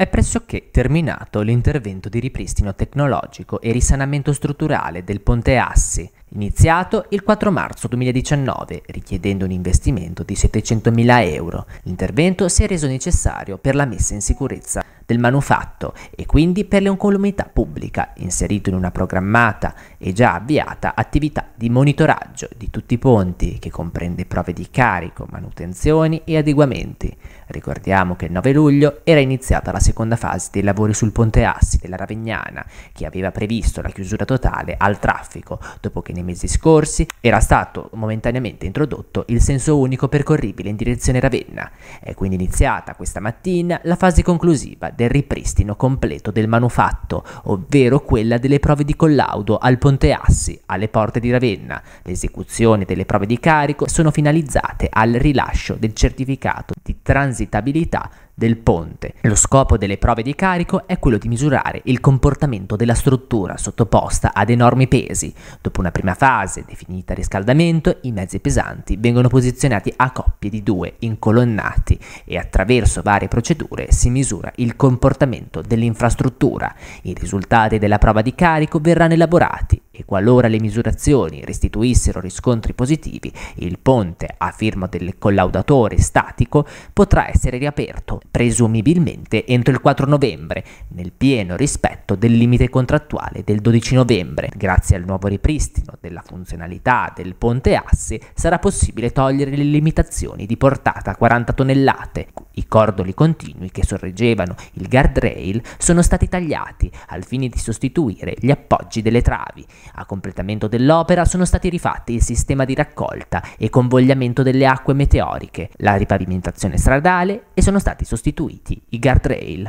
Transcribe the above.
È pressoché terminato l'intervento di ripristino tecnologico e risanamento strutturale del Ponte Assi, iniziato il 4 marzo 2019, richiedendo un investimento di 700.000 euro. L'intervento si è reso necessario per la messa in sicurezza del manufatto e quindi per l'incolumità pubblica, inserito in una programmata e già avviata attività di monitoraggio di tutti i ponti, che comprende prove di carico, manutenzioni e adeguamenti. Ricordiamo che il 9 luglio era iniziata la seconda fase dei lavori sul ponte Assi della Ravignana, che aveva previsto la chiusura totale al traffico, dopo che nei mesi scorsi era stato momentaneamente introdotto il senso unico percorribile in direzione Ravenna. È quindi iniziata questa mattina la fase conclusiva del ripristino completo del manufatto, ovvero quella delle prove di collaudo al ponte Assi, alle porte di Ravenna. L'esecuzione delle prove di carico sono finalizzate al rilascio del certificato di transizione transitabilità del ponte. Lo scopo delle prove di carico è quello di misurare il comportamento della struttura sottoposta ad enormi pesi. Dopo una prima fase, definita riscaldamento, i mezzi pesanti vengono posizionati a coppie di due incolonnati e attraverso varie procedure si misura il comportamento dell'infrastruttura. I risultati della prova di carico verranno elaborati e qualora le misurazioni restituissero riscontri positivi, il ponte a firma del collaudatore statico potrà essere riaperto, presumibilmente entro il 4 novembre, nel pieno rispetto del limite contrattuale del 12 novembre. Grazie al nuovo ripristino della funzionalità del ponte asse sarà possibile togliere le limitazioni di portata a 40 tonnellate. I cordoli continui che sorreggevano il guardrail sono stati tagliati al fine di sostituire gli appoggi delle travi. A completamento dell'opera sono stati rifatti il sistema di raccolta e convogliamento delle acque meteoriche, la ripavimentazione stradale e sono stati sostituiti i guardrail.